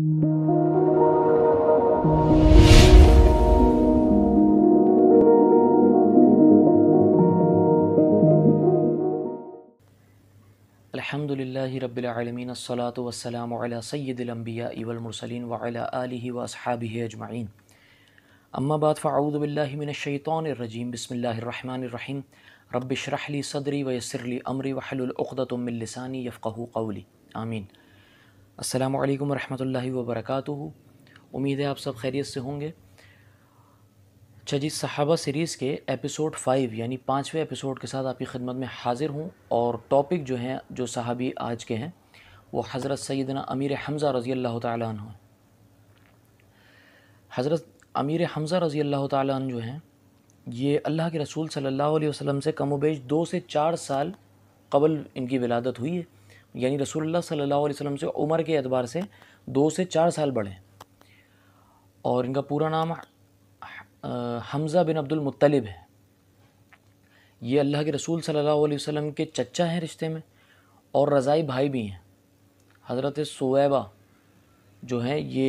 الحمد لله رب العالمين الصلاة والسلام على سيد الأنبياء والمرسلين وعلى آله وأصحابه أجمعين أما بعد فأعوذ بالله من الشيطان الرجيم بسم الله الرحمن الرحيم رب اشرح لي صدري ويسر لي أمري وحلل عقدة من لساني يفقه قولي آمين अस्सलाम वालेकुम रहमतुल्लाहि व बरकातुहू उम्मीद है आप सब खैरियत से होंगे अच्छा जी सहाबा सीरीज़ के एपिसोड फ़ाइव यानी पाँचवें एपिसोड के साथ आपकी खिदमत में हाज़िर हूँ और टॉपिक जो हैं जो सहाबी आज के हैं वो हज़रत सैदना अमीर हमज़ा रज़ी अल्लाह तु हज़रत अमीर हमज़ा रज़ी अल्लाह तु जो हैं ये अल्लाह के रसूल सल्लल्लाहु अलैहि वसल्लम से कमोबेश दो से चार साल कबल इनकी विलादत हुई है यानी रसूलुल्लाह सल्लल्लाहु अलैहि वसल्लम से उम्र के अतबार से दो से चार साल बड़े हैं और इनका पूरा नाम हमज़ा बिन अब्दुल मुत्तलिब है ये अल्लाह के रसूल सल्लल्लाहु अलैहि वसल्लम के चचा हैं रिश्ते में और रज़ाई भाई भी हैं हज़रत सोएबा जो हैं ये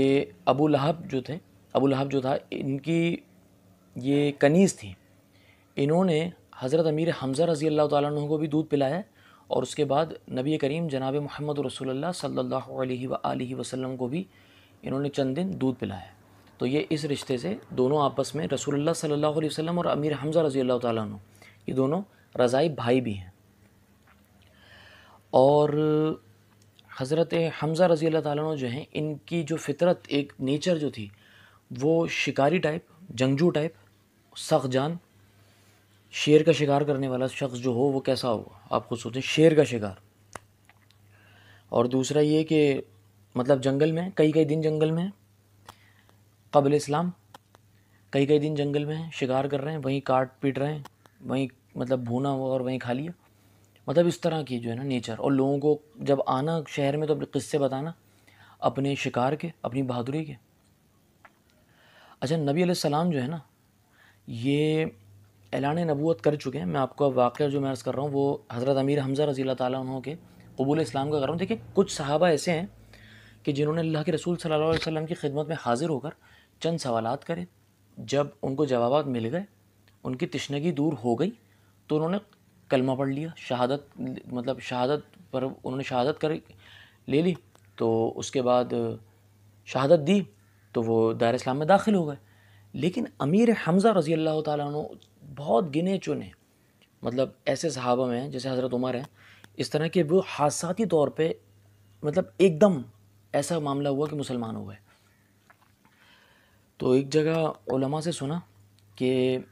अबू लहब जो थे अबू लहब जो था इनकी ये कनीज़ थी इन्होंने हज़रत अमीर हमज़ा रज़ी अल्लाह तु को भी दूध पिलाया और उसके बाद नबी करीम जनाब महमद रसोल्ला सल्ला वसम को भी इन्होंने चंद दिन दूध पिलाया तो ये इस रिश्ते से दोनों आपस में रसोल्ला सल्ला वसम और अमीर हमज़ा रज़ी अल्लाह तु ये दोनों रज़ाई भाई भी हैं और हज़रत हमज़ा रज़ी अल्लाह तु जो हैं इनकी जो फितरत एक नेचर जो थी वो शिकारी टाइप जंगजू टाइप सख जान शेर का शिकार करने वाला शख्स जो हो वो कैसा होगा आप खुद सोचें शेर का शिकार और दूसरा ये कि मतलब जंगल में कई कई दिन जंगल में कबल इस्लाम कई कई दिन जंगल में शिकार कर रहे हैं वहीं काट पीट रहे हैं वहीं मतलब भूना हुआ और वहीं खा लिया मतलब इस तरह की जो है ना नेचर और लोगों को जब आना शहर में तो अपने किस्से बताना अपने शिकार के अपनी बहादुरी के अच्छा नबी सलाम जो है ना ये ऐलान नबूत कर चुके हैं मैं आपको अब वाक़ जो मैं अर्ज़ कर रहा हूँ वो हज़रत अमीर हमज़ा रज़ी अल्लाह के कबूल इस्लाम का कर रहा हूँ देखिए कुछ सहाबा ऐसे हैं कि जिन्होंने अल्लाह के रसूल सल्लल्लाहु अलैहि वसल्लम की खिदमत में हाज़िर होकर चंद सवाल करे जब उनको जवाब मिल गए उनकी तशनगी दूर हो गई तो उन्होंने कलमा पढ़ लिया शहादत मतलब शहादत पर उन्होंने शहादत कर ले ली तो उसके बाद शहादत दी तो वो दायर इस्लाम में दाखिल हो गए लेकिन अमीर हमज़ा रज़ी अल्लाह तु बहुत गिने चुने मतलब ऐसे सहाबा में जैसे हज़रत उमर हैं इस तरह के वो हादसाती तौर पे मतलब एकदम ऐसा मामला हुआ कि मुसलमान हुए तो एक जगह उलमा से सुना कि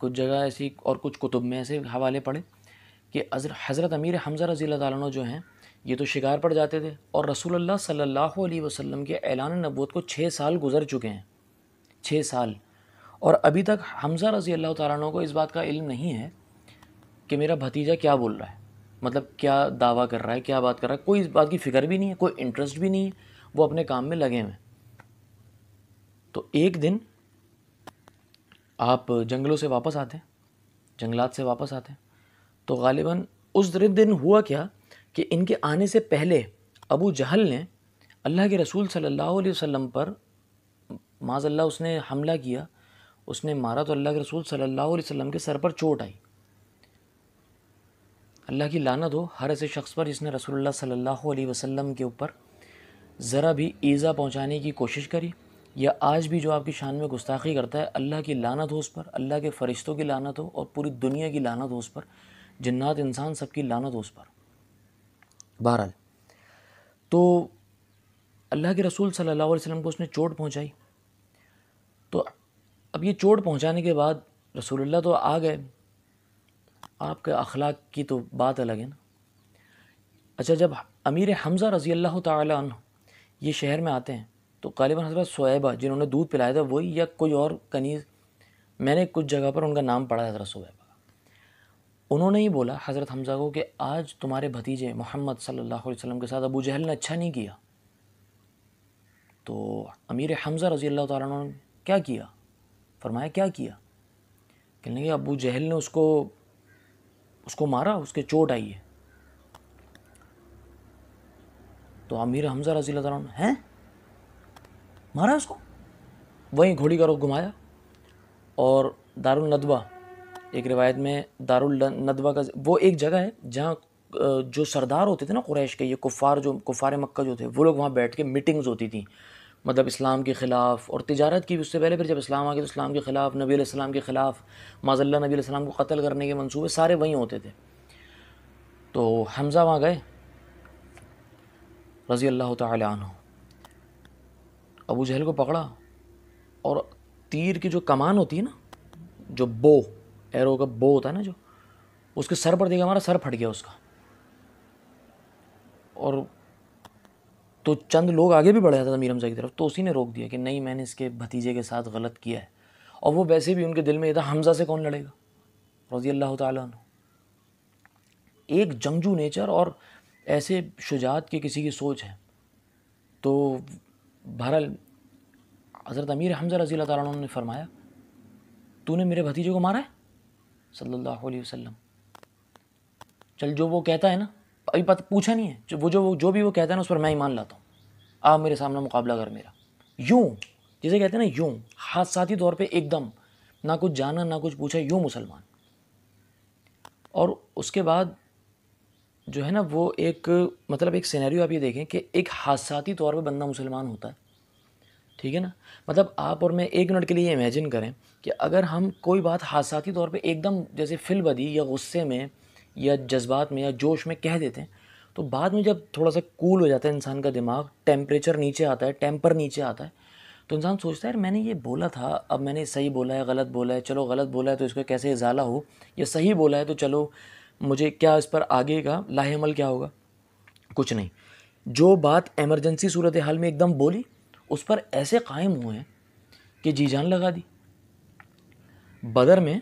कुछ जगह ऐसी और कुछ कुतुब में ऐसे हवाले पड़े कि हज़रत अमीर हमज़ा रज़ी तु जो हैं ये तो शिकार पर जाते थे और रसूल सल्लल्लाहु अलैहि वसल्लम के ऐलान नबूत को छः साल गुजर चुके हैं छः साल और अभी तक हमजा रज़ी अल्लाह तारा को इस बात का इल्म नहीं है कि मेरा भतीजा क्या बोल रहा है मतलब क्या दावा कर रहा है क्या बात कर रहा है कोई इस बात की फ़िक्र भी नहीं है कोई इंटरेस्ट भी नहीं है वो अपने काम में लगे हुए तो एक दिन आप जंगलों से वापस आते हैं जंगलात से वापस आते हैं तो गालिबा उस दिन हुआ क्या कि इनके आने से पहले अबू जहल ने अल्लाह के रसूल सल्लल्लाहु अलैहि वसल्लम पर माजल्ला उसने हमला किया उसने मारा तो अल्लाह के रसूल सल्लल्लाहु अलैहि वसल्लम के सर पर चोट आई अल्लाह की लानत हो हर ऐसे शख्स पर जिसने रसोल्ला सल्लल्लाहु अलैहि वसल्लम के ऊपर ज़रा भी ईज़ा पहुँचाने की कोशिश करी या आज भी जो आपकी शान में गुस्ताखी करता है अल्लाह की लानत हो उस पर अल्लाह के फ़रिश्तों की लानत हो और पूरी दुनिया की लानत हो उस पर जन्त इंसान सबकी लानत हो उस पर बहरहाल तो अल्लाह के रसूल सल्लल्लाहु अलैहि वसल्लम को उसने चोट पहुंचाई तो अब ये चोट पहुंचाने के बाद रसूलुल्लाह तो आ गए आपके अखलाक की तो बात अलग है ना अच्छा जब अमीर हमज़ा रज़ी अल्लाह तन ये शहर में आते हैं तो गालिबा हजरत सोएबा जिन्होंने दूध पिलाया था वही या कोई और कनीज़ मैंने कुछ जगह पर उनका नाम पढ़ा हज़रत सोएबा उन्होंने ही बोला हज़रत हमज़ा को कि आज तुम्हारे भतीजे मोहम्मद सल्ला वसम के साथ अबू जहल ने अच्छा नहीं किया तो अमीर हमज़ा रज़ी अल्लाह तुम क्या किया फरमाया क्या किया कहने लगे अबू जहल ने उसको उसको मारा उसके चोट आई है तो आमिर हमजा रजी हैं मारा उसको वहीं घोड़ी का रुख घुमाया और दारुल नदवा एक रिवायत में दारुल नदवा का वो एक जगह है जहाँ जो सरदार होते थे ना कुरैश के ये कुफ़ार जो कुफ़ार मक्का जो थे वो लोग वहाँ बैठ के मीटिंग्स होती थी मतलब इस्लाम के ख़िलाफ़ और तजारत की उससे पहले फिर जब इस्लाम आ गया तो इस्लाम के ख़िलाफ़ नबी सलाम के ख़िलाफ़ माजल्ला नबी सलाम को कत्ल करने के मनसूबे सारे वहीं होते थे तो हमज़ा वहाँ गए रज़ी अल्लाह तन अबू जहल को पकड़ा और तीर की जो कमान होती है ना जो बो एरो का बो होता है ना जो उसके सर पर देखा हमारा सर फट गया उसका और तो चंद लोग आगे भी बढ़ जाता था मीरमज़ा हमजा की तरफ तो उसी ने रोक दिया कि नहीं मैंने इसके भतीजे के साथ गलत किया है और वो वैसे भी उनके दिल में ये था हमज़ा से कौन लड़ेगा रज़ी अल्लाह तु एक जंगजू नेचर और ऐसे शुजात की किसी की सोच है तो बहरहाल हज़रत अमीर हमजा रज़ी अल्लाह ने फरमाया तूने मेरे भतीजे को मारा है सल्ला वसम चल जो वो कहता है ना अभी बात पूछा नहीं है जो वो जो जो भी वो कहता है ना उस पर मैं ईमान लाता हूँ आप मेरे सामने मुकाबला कर मेरा यूँ जिसे कहते हैं ना यूँ हादसाती तौर पर एकदम ना कुछ जाना ना कुछ पूछा यूँ मुसलमान और उसके बाद जो है ना वो एक मतलब एक सिनेरियो आप ये देखें कि एक हादसाती तौर पे बंदा मुसलमान होता है ठीक है ना मतलब आप और मैं एक मिनट के लिए इमेजिन करें कि अगर हम कोई बात हादसाती तौर पे एकदम जैसे फिलबदी या गुस्से में या जज्बात में या जोश में कह देते हैं तो बाद में जब थोड़ा सा कूल हो जाता है इंसान का दिमाग टेम्परेचर नीचे आता है टेम्पर नीचे आता है तो इंसान सोचता है यार मैंने ये बोला था अब मैंने सही बोला है गलत बोला है चलो गलत बोला है तो इसका कैसे इजाला हो या सही बोला है तो चलो मुझे क्या इस पर आगे का लाहेमल क्या होगा कुछ नहीं जो बात एमरजेंसी सूरत हाल में एकदम बोली उस पर ऐसे कायम हुए हैं कि जी जान लगा दी बदर में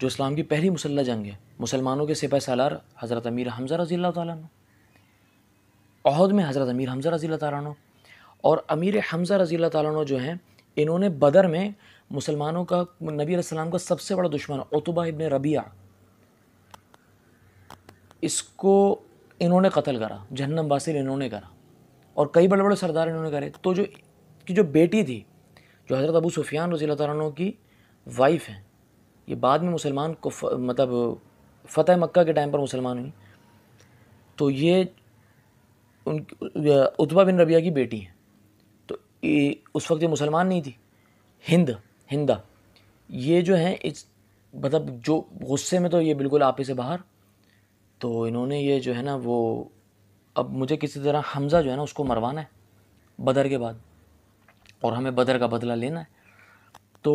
जो इस्लाम की पहली मुसल्ला जंग है मुसलमानों के सिपा सालार हज़रत अमीर हमज़ा रज़ी अल्लाह तहद में हज़रत अमीर हमज़ा रज़ी तु और अमीर हमज़ा रज़ी तु जो हैं इन्होंने बदर में मुसलमानों का नबी सलाम का सबसे बड़ा दुश्मन उतबा इबन रबिया इसको इन्होंने कत्ल करा जहन्नम बासिर इन्होंने करा और कई बड़े बड़े सरदार इन्होंने करे तो जो की जो बेटी थी जो हज़रत अबू सुफियान रज़ी तु की वाइफ़ हैं ये बाद में मुसलमान को मतलब फतेह मक्का के टाइम पर मुसलमान हुई तो ये उन उतबा बिन रबिया की बेटी हैं तो ए, उस वक्त ये मुसलमान नहीं थी हिंद हिंदा ये जो हैं इस मतलब जो गुस्से में तो ये बिल्कुल आपे से बाहर तो इन्होंने ये जो है ना वो अब मुझे किसी तरह हमज़ा जो है ना उसको मरवाना है बदर के बाद और हमें बदर का बदला लेना है तो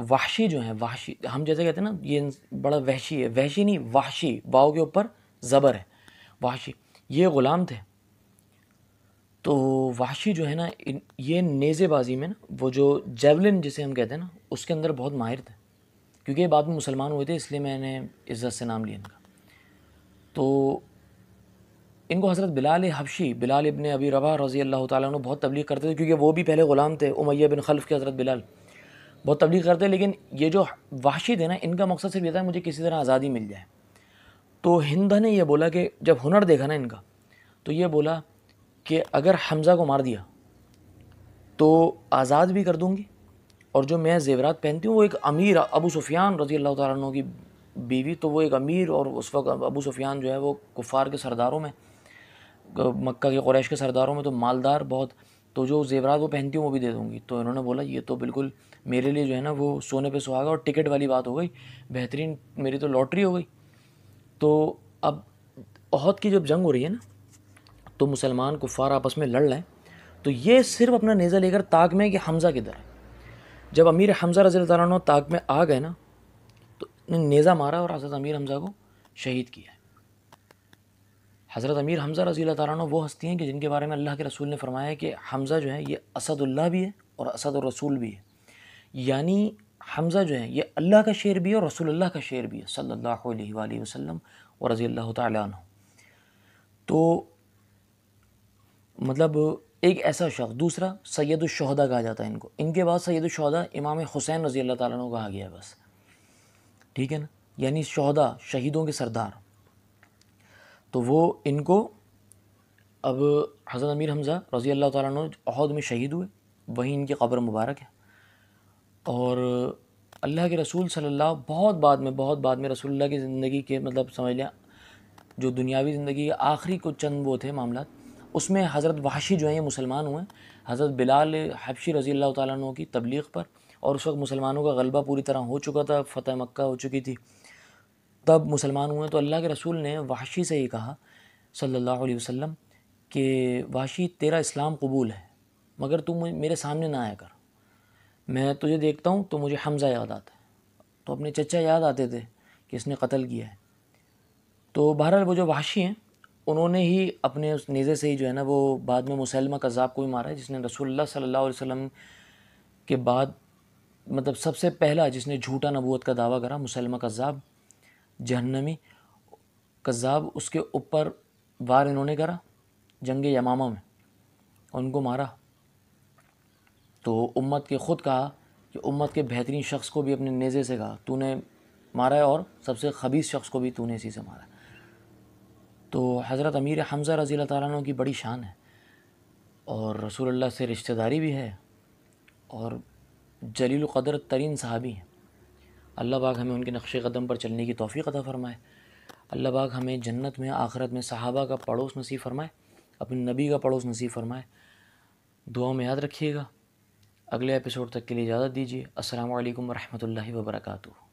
वाशी जो है वाशी हम जैसे कहते हैं ना ये बड़ा वहशी है वहशी नहीं वाशी वाओ के ऊपर ज़बर है वाशी ये ग़ुलाम थे तो वाशी जो है ना ये नेज़ेबाजी में ना वो जो जेवलिन जिसे हम कहते हैं ना उसके अंदर बहुत माहिर थे क्योंकि ये बाद में मुसलमान हुए थे इसलिए मैंने इज़्ज़त से नाम लिया इनका तो इनको हज़रत बिलाल हबशी बिलाल इबन अबी रबा रज़ी अल्लाह ताली बहुत तबलीग करते थे क्योंकि वो भी पहले ग़ुलाम थे उमैया बिन खल्फ़ के हज़रत बिलाल बहुत तब्दील करते हैं लेकिन ये जो वाशिद है ना इनका मकसद सिर्फ ये था मुझे किसी तरह आज़ादी मिल जाए तो हिंदा ने यह बोला कि जब हुनर देखा ना इनका तो ये बोला कि अगर हमज़ा को मार दिया तो आज़ाद भी कर दूँगी और जो मैं जेवरात पहनती हूँ वो एक अमीर अबू सुफियान रजी अल्लाह तु की बीवी तो वो एक अमीर और उस वक्त अबू सुफियान जो है वो कुफ़ार के सरदारों में मक्का के क्रैश के सरदारों में तो मालदार बहुत तो जो जेवरात वो पहनती हूँ वो भी दे दूँगी तो इन्होंने बोला ये तो बिल्कुल मेरे लिए जो है ना वो सोने पे सुहागा और टिकट वाली बात हो गई बेहतरीन मेरी तो लॉटरी हो गई तो अब अहद की जब जंग हो रही है ना तो मुसलमान कुफ़ार आपस में लड़ लें तो ये सिर्फ अपना नेज़ा लेकर ताक में कि हमज़ा किधर है जब अमीर हमज़ा रजी तारा ताक में आ गए ना तो नेज़ा मारा और हज़रत अमीर हमज़ा को शहीद किया हज़रत अमीर हमज़ा रज़ी तारा वो हस्ती हैं कि जिनके बारे में अल्लाह के रसूल ने फरमाया कि हमज़ा जो है ये असदुल्ला भी है और असद रसूल भी है यानी हमज़ा जो है ये अल्लाह का शेर भी है और अल्लाह का शेर भी है सल्लल्लाहु अलैहि वसल्लम और रज़ी अल्लाह तु तो मतलब एक ऐसा शख्स दूसरा सैदुलशहदा कहा जाता है इनको इनके बाद सैदुलशहदा इमाम हुसैन रज़ी अल्लाह तारा कहा गया बस ठीक है ना यानी शहदा शहीदों के सरदार तो वो इनको अब हज़रत अमीर हमज़ा रज़ी अल्लाह अहद में शहीद हुए वहीं इनकी खबर मुबारक है और अल्लाह के रसूल सल्लल्लाहु बहुत बाद में बहुत बाद में रसोल्ला की ज़िंदगी के मतलब समझ लिया जो दुनियावी ज़िंदगी आखिरी कुछ चंद वो थे मामला उसमें हज़रत वाशी जो हैं ये मुसलमान हुए हज़रत बिलाल हबशी रज़ी अल्लाह तु की तबलीग पर और उस वक्त मुसलमानों का गलबा पूरी तरह हो चुका था फ़तेह मक्का हो चुकी थी तब मुसलमान हुए तो अल्लाह के रसूल ने वाशी से ही कहा सल्लल्लाहु अलैहि वसल्लम कि वाशी तेरा इस्लाम कबूल है मगर तू मेरे सामने ना आया कर मैं तुझे देखता हूँ तो मुझे हमज़ा याद आता है तो अपने चचा याद आते थे कि इसने कत्ल किया है तो बहरहाल वो जो वाशी हैं उन्होंने ही अपने उस नेज़े से ही जो है ना वो बाद में मुसलमा कज़ाब को भी मारा है जिसने रसोल्ला सल्ला वसम के बाद मतलब सबसे पहला जिसने झूठा नबूत का दावा करा मुसलमा कज़ाब जहन्नमी कज़ाब उसके ऊपर वार इन्होंने करा जंग यमामा में उनको मारा तो उम्मत के ख़ुद कहा कि उम्मत के बेहतरीन शख्स को भी अपने नेज़े से कहा तूने मारा है और सबसे खबीस शख्स को भी तूने इसी से मारा तो हज़रत अमीर हमज़ा रज़ी तुम की बड़ी शान है और रसूल से रिश्तेदारी भी है और जलील कदर तरीन साहबी हैं अल्लाह पाक हमें उनके नक्श कदम पर चलने की तोफ़ी अदा फ़रमाए अल्लाह पाक हमें जन्नत में आखरत में सहाबा का पड़ोस नसीब फ़रमाए अपने नबी का पड़ोस नसीब फ़रमाए दुआ में याद रखिएगा अगले एपिसोड तक के लिए इजाज़त दीजिए असल वरहमल वर्का